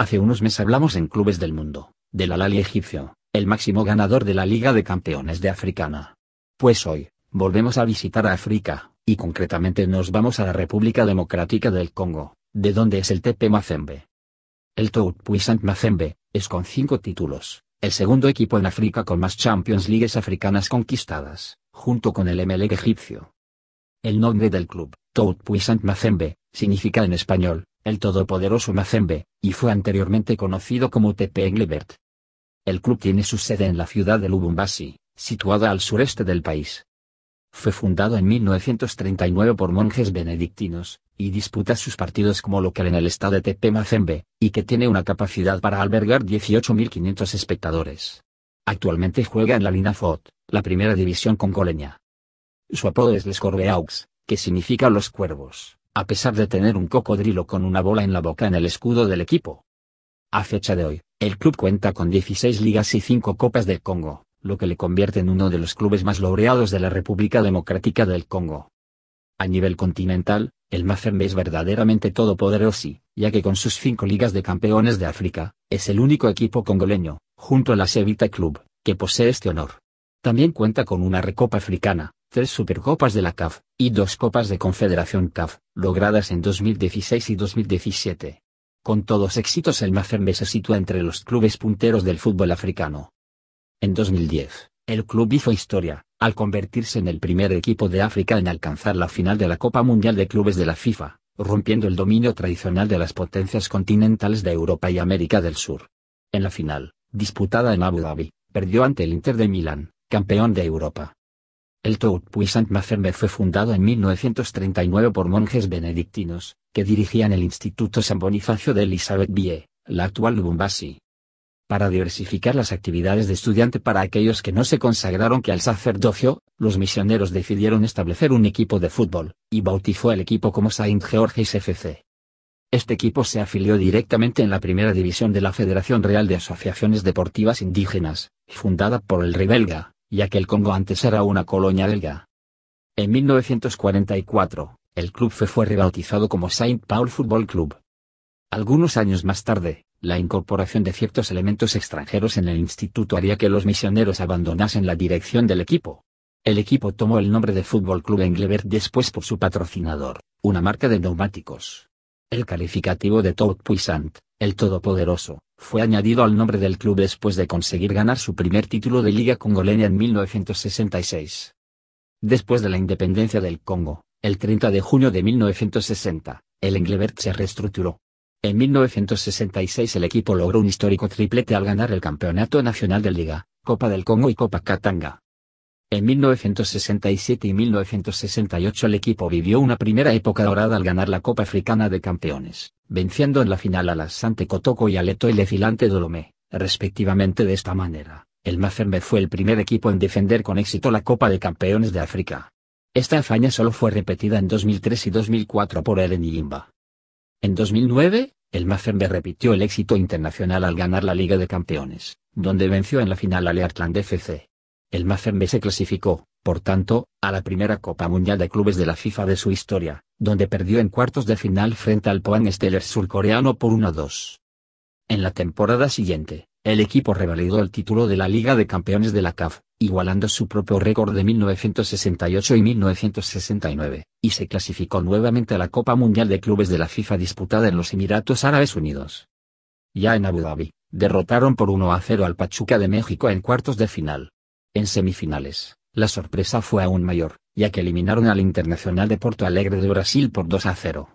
Hace unos meses hablamos en clubes del mundo, del Alali egipcio, el máximo ganador de la Liga de Campeones de Africana. Pues hoy, volvemos a visitar a África, y concretamente nos vamos a la República Democrática del Congo, de donde es el TP Mazembe. El Tout-Puissant Mazembe, es con cinco títulos, el segundo equipo en África con más Champions Leagues africanas conquistadas, junto con el MLE egipcio. El nombre del club, Tout-Puissant Mazembe, significa en español, el todopoderoso Mazembe, y fue anteriormente conocido como TP Englebert. El club tiene su sede en la ciudad de Lubumbashi, situada al sureste del país. Fue fundado en 1939 por monjes benedictinos, y disputa sus partidos como local en el estadio de Mazembe, y que tiene una capacidad para albergar 18.500 espectadores. Actualmente juega en la Lina FOT, la primera división congoleña. Su apodo es Les Corbeaux, que significa los cuervos, a pesar de tener un cocodrilo con una bola en la boca en el escudo del equipo. A fecha de hoy, el club cuenta con 16 ligas y 5 copas del Congo, lo que le convierte en uno de los clubes más laureados de la República Democrática del Congo. A nivel continental, el Mafembe es verdaderamente todopoderoso, ya que con sus cinco ligas de campeones de África, es el único equipo congoleño, junto a la Sevita Club, que posee este honor. También cuenta con una recopa africana, tres supercopas de la CAF, y dos copas de Confederación CAF, logradas en 2016 y 2017. Con todos éxitos el Mafembe se sitúa entre los clubes punteros del fútbol africano. En 2010, el club hizo historia, al convertirse en el primer equipo de África en alcanzar la final de la Copa Mundial de Clubes de la FIFA, rompiendo el dominio tradicional de las potencias continentales de Europa y América del Sur. En la final, disputada en Abu Dhabi, perdió ante el Inter de Milán, campeón de Europa. El Tout Saint Maferme fue fundado en 1939 por monjes benedictinos, que dirigían el Instituto San Bonifacio de Elizabeth Bie, la actual Lubumbashi para diversificar las actividades de estudiante para aquellos que no se consagraron que al sacerdocio, los misioneros decidieron establecer un equipo de fútbol, y bautizó el equipo como Saint George's FC. Este equipo se afilió directamente en la primera división de la Federación Real de Asociaciones Deportivas Indígenas, fundada por el rey ya que el Congo antes era una colonia belga. En 1944, el club fue rebautizado como Saint Paul Football Club. Algunos años más tarde, la incorporación de ciertos elementos extranjeros en el instituto haría que los misioneros abandonasen la dirección del equipo. El equipo tomó el nombre de Fútbol Club Englebert después por su patrocinador, una marca de neumáticos. El calificativo de Tout Puissant, el Todopoderoso, fue añadido al nombre del club después de conseguir ganar su primer título de Liga Congoleña en 1966. Después de la independencia del Congo, el 30 de junio de 1960, el Englebert se reestructuró. En 1966 el equipo logró un histórico triplete al ganar el Campeonato Nacional de Liga, Copa del Congo y Copa Katanga. En 1967 y 1968 el equipo vivió una primera época dorada al ganar la Copa Africana de Campeones, venciendo en la final a las Sante Kotoko y a Leto y Dolomé, respectivamente de esta manera. El Maferme fue el primer equipo en defender con éxito la Copa de Campeones de África. Esta hazaña solo fue repetida en 2003 y 2004 por Eren Yimba. En 2009, el Mafenbe repitió el éxito internacional al ganar la Liga de Campeones, donde venció en la final al Eartland FC. El Mafenbe se clasificó, por tanto, a la primera Copa Mundial de Clubes de la FIFA de su historia, donde perdió en cuartos de final frente al Pohang Steelers surcoreano por 1-2. En la temporada siguiente, el equipo revalidó el título de la Liga de Campeones de la CAF, igualando su propio récord de 1968 y 1969, y se clasificó nuevamente a la Copa Mundial de Clubes de la FIFA disputada en los Emiratos Árabes Unidos. Ya en Abu Dhabi, derrotaron por 1 a 0 al Pachuca de México en cuartos de final. En semifinales, la sorpresa fue aún mayor, ya que eliminaron al Internacional de Porto Alegre de Brasil por 2 a 0.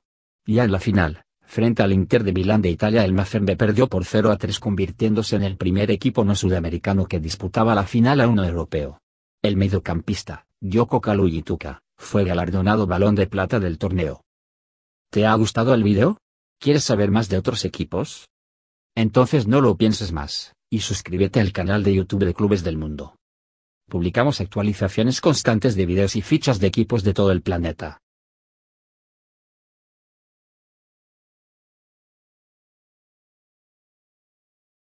Ya en la final, Frente al Inter de Milán de Italia el Mafembe perdió por 0 a 3 convirtiéndose en el primer equipo no sudamericano que disputaba la final a uno europeo. El mediocampista, Dioco Kaluyituka, fue galardonado balón de plata del torneo. ¿Te ha gustado el video? ¿Quieres saber más de otros equipos? Entonces no lo pienses más, y suscríbete al canal de YouTube de Clubes del Mundo. Publicamos actualizaciones constantes de videos y fichas de equipos de todo el planeta.